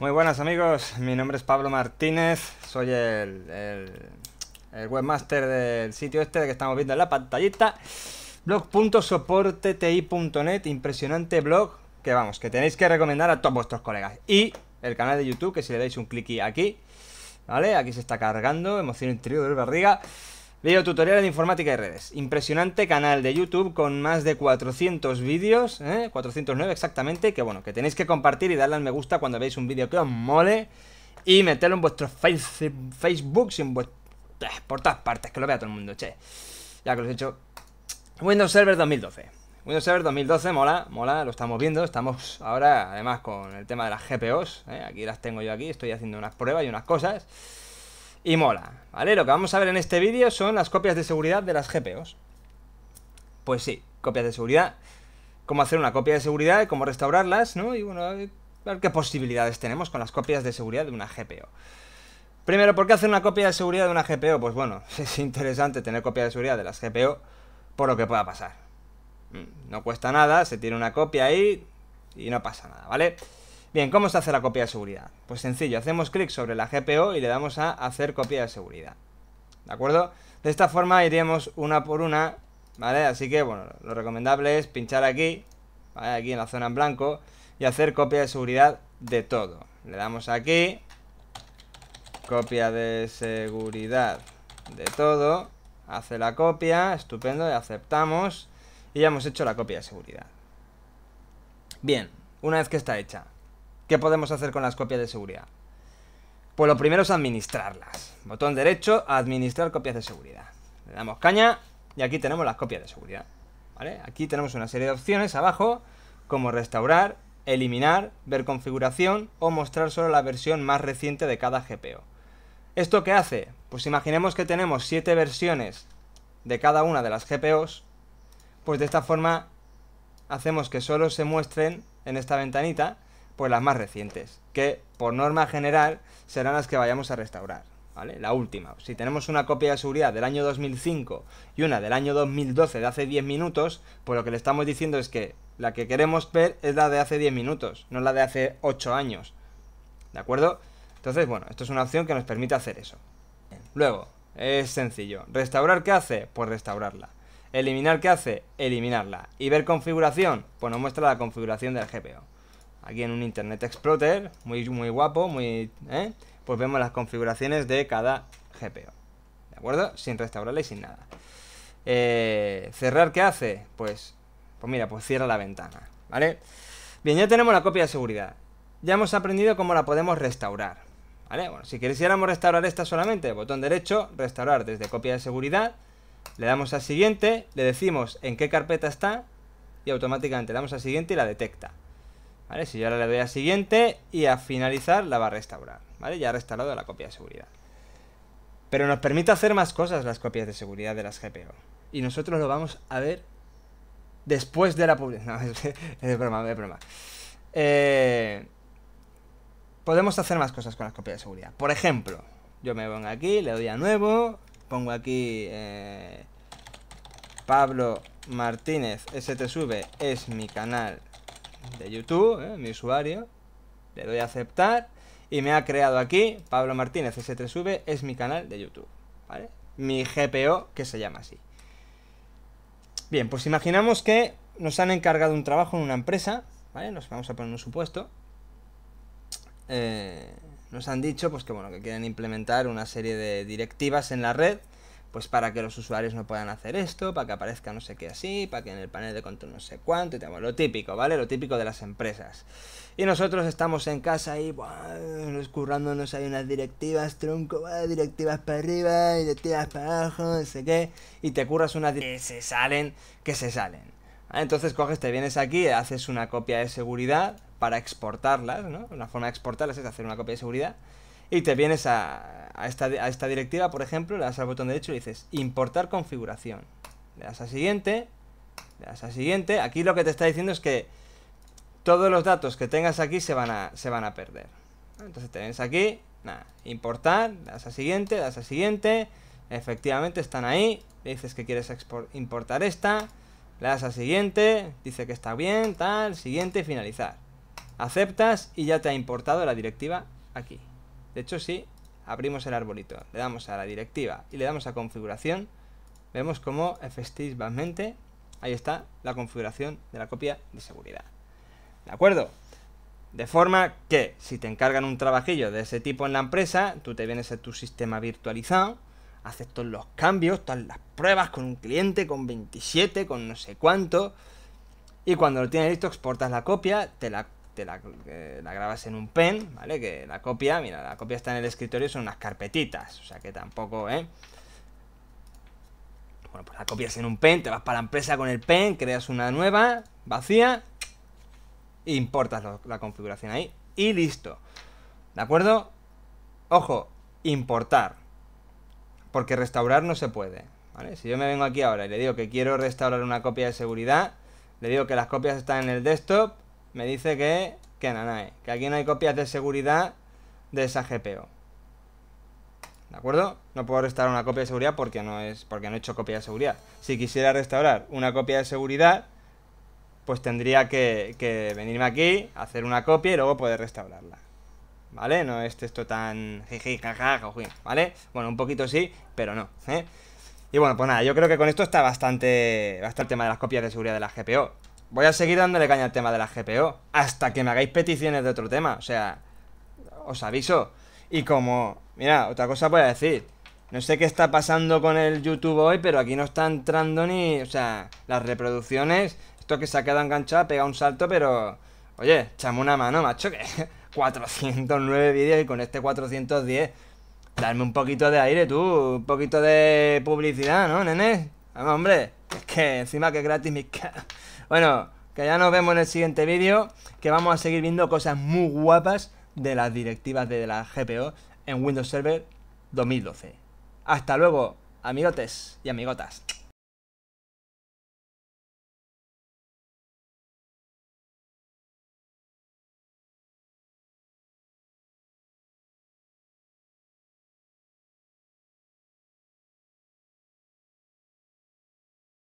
Muy buenas amigos, mi nombre es Pablo Martínez, soy el, webmaster del sitio este que estamos viendo en la pantallita blog.soporteti.net, impresionante blog que vamos, que tenéis que recomendar a todos vuestros colegas. Y el canal de YouTube, que si le dais un clic aquí, ¿vale? Aquí se está cargando, emoción interior de barriga. Video tutorial de informática y redes. Impresionante canal de YouTube con más de 400 vídeos, 409 ¿eh? exactamente, que bueno, que tenéis que compartir y darle al me gusta cuando veáis un vídeo que os mole y meterlo en vuestro face, Facebook, en vuestro, eh, por todas partes, que lo vea todo el mundo, che. Ya que lo he hecho. Windows Server 2012. Windows Server 2012, mola, mola, lo estamos viendo, estamos ahora además con el tema de las GPOs, ¿eh? aquí las tengo yo aquí, estoy haciendo unas pruebas y unas cosas y mola, ¿vale? Lo que vamos a ver en este vídeo son las copias de seguridad de las GPOs. Pues sí, copias de seguridad, cómo hacer una copia de seguridad y cómo restaurarlas, ¿no? Y bueno, a ver qué posibilidades tenemos con las copias de seguridad de una GPO. Primero, ¿por qué hacer una copia de seguridad de una GPO? Pues bueno, es interesante tener copia de seguridad de las GPO por lo que pueda pasar. Mm, no cuesta nada, se tiene una copia ahí y no pasa nada, ¿vale? vale Bien, ¿cómo se hace la copia de seguridad? Pues sencillo, hacemos clic sobre la GPO y le damos a hacer copia de seguridad. ¿De acuerdo? De esta forma iríamos una por una, ¿vale? Así que, bueno, lo recomendable es pinchar aquí, ¿vale? Aquí en la zona en blanco y hacer copia de seguridad de todo. Le damos aquí, copia de seguridad de todo, hace la copia, estupendo, aceptamos y ya hemos hecho la copia de seguridad. Bien, una vez que está hecha, ¿Qué podemos hacer con las copias de seguridad? Pues lo primero es administrarlas. Botón derecho, administrar copias de seguridad. Le damos caña y aquí tenemos las copias de seguridad. Aquí tenemos una serie de opciones abajo, como restaurar, eliminar, ver configuración o mostrar solo la versión más reciente de cada GPO. ¿Esto qué hace? Pues imaginemos que tenemos 7 versiones de cada una de las GPOs, pues de esta forma hacemos que solo se muestren en esta ventanita pues las más recientes, que por norma general serán las que vayamos a restaurar. ¿Vale? La última. Si tenemos una copia de seguridad del año 2005 y una del año 2012 de hace 10 minutos, pues lo que le estamos diciendo es que la que queremos ver es la de hace 10 minutos, no la de hace 8 años. ¿De acuerdo? Entonces, bueno, esto es una opción que nos permite hacer eso. Luego, es sencillo. ¿Restaurar qué hace? Pues restaurarla. ¿Eliminar qué hace? Eliminarla. ¿Y ver configuración? Pues nos muestra la configuración del GPO aquí en un Internet Explorer, muy, muy guapo, muy, ¿eh? pues vemos las configuraciones de cada GPO, ¿de acuerdo? Sin restaurarla y sin nada. Eh, ¿Cerrar qué hace? Pues, pues mira, pues cierra la ventana, ¿vale? Bien, ya tenemos la copia de seguridad. Ya hemos aprendido cómo la podemos restaurar, ¿vale? Bueno, si quisiéramos restaurar esta solamente, botón derecho, restaurar desde copia de seguridad, le damos a siguiente, le decimos en qué carpeta está y automáticamente le damos a siguiente y la detecta. Vale, si yo ahora le doy a siguiente y a finalizar la va a restaurar, ¿vale? Ya ha restaurado la copia de seguridad. Pero nos permite hacer más cosas las copias de seguridad de las GPO. Y nosotros lo vamos a ver después de la publicación. No, es, es broma, es broma. Eh, podemos hacer más cosas con las copias de seguridad. Por ejemplo, yo me pongo aquí, le doy a nuevo, pongo aquí eh, Pablo Martínez STSV es mi canal de YouTube, ¿eh? mi usuario. Le doy a aceptar y me ha creado aquí, Pablo Martínez S3V es mi canal de YouTube, ¿vale? Mi GPO que se llama así. Bien, pues imaginamos que nos han encargado un trabajo en una empresa, ¿vale? Nos vamos a poner un supuesto. Eh, nos han dicho, pues que bueno, que quieren implementar una serie de directivas en la red pues para que los usuarios no puedan hacer esto, para que aparezca no sé qué así, para que en el panel de control no sé cuánto, y te lo típico, ¿vale? Lo típico de las empresas. Y nosotros estamos en casa y buah, currándonos hay unas directivas, tronco, directivas para arriba, directivas para abajo, no sé qué, y te curras unas que se salen, que se salen. Entonces coges, te vienes aquí, haces una copia de seguridad para exportarlas, ¿no? Una forma de exportarlas es hacer una copia de seguridad y te vienes a, esta, directiva, por ejemplo, le das al botón derecho y dices importar configuración. Le das a siguiente, le das a siguiente. Aquí lo que te está diciendo es que todos los datos que tengas aquí se van a, se van a perder. Entonces te vienes aquí, nada, importar, le das a siguiente, le das a siguiente. Efectivamente están ahí. Le dices que quieres importar esta. Le das a siguiente, dice que está bien, tal, siguiente, finalizar. Aceptas y ya te ha importado la directiva aquí. De hecho, si abrimos el arbolito, le damos a la directiva y le damos a configuración, vemos como efectivamente ahí está la configuración de la copia de seguridad. ¿De acuerdo? De forma que si te encargan un trabajillo de ese tipo en la empresa, tú te vienes a tu sistema virtualizado, haces todos los cambios, todas las pruebas con un cliente, con 27, con no sé cuánto, y cuando lo tienes listo exportas la copia, te la la, grabas en un pen, ¿vale? Que la copia, mira, la copia está en el escritorio, son unas carpetitas, o sea que tampoco, ¿eh? Bueno, pues la copias en un pen, te vas para la empresa con el pen, creas una nueva, vacía, importas la configuración ahí y listo. ¿De acuerdo? Ojo, importar. Porque restaurar no se puede. ¿vale? Si yo me vengo aquí ahora y le digo que quiero restaurar una copia de seguridad, le digo que las copias están en el desktop me dice que, que que aquí no hay copias de seguridad de esa GPO. ¿De acuerdo? No puedo restaurar una copia de seguridad porque no, es, porque no he hecho copia de seguridad. Si quisiera restaurar una copia de seguridad, pues tendría que, venirme aquí, hacer una copia y luego poder restaurarla. ¿Vale? No es esto tan... ¿Vale? Bueno, un poquito sí, pero no. ¿eh? Y bueno, pues nada, yo creo que con esto está bastante, bastante el tema de las copias de seguridad de la GPO voy a seguir dándole caña al tema de la GPO. Hasta que me hagáis peticiones de otro tema. O sea, os aviso. Y como, mira, otra cosa voy a decir. No sé qué está pasando con el YouTube hoy, pero aquí no está entrando ni. O sea, las reproducciones. Esto que se ha quedado enganchado, pega un salto, pero. Oye, echame una mano, macho, que 409 vídeos y con este 410. Darme un poquito de aire, tú. Un poquito de publicidad, ¿no, nene? Vamos, hombre. Es que encima que gratis mis Bueno, que ya nos vemos en el siguiente vídeo, que vamos a seguir viendo cosas muy guapas de las directivas de la GPO en Windows Server 2012. Hasta luego, amigotes y amigotas.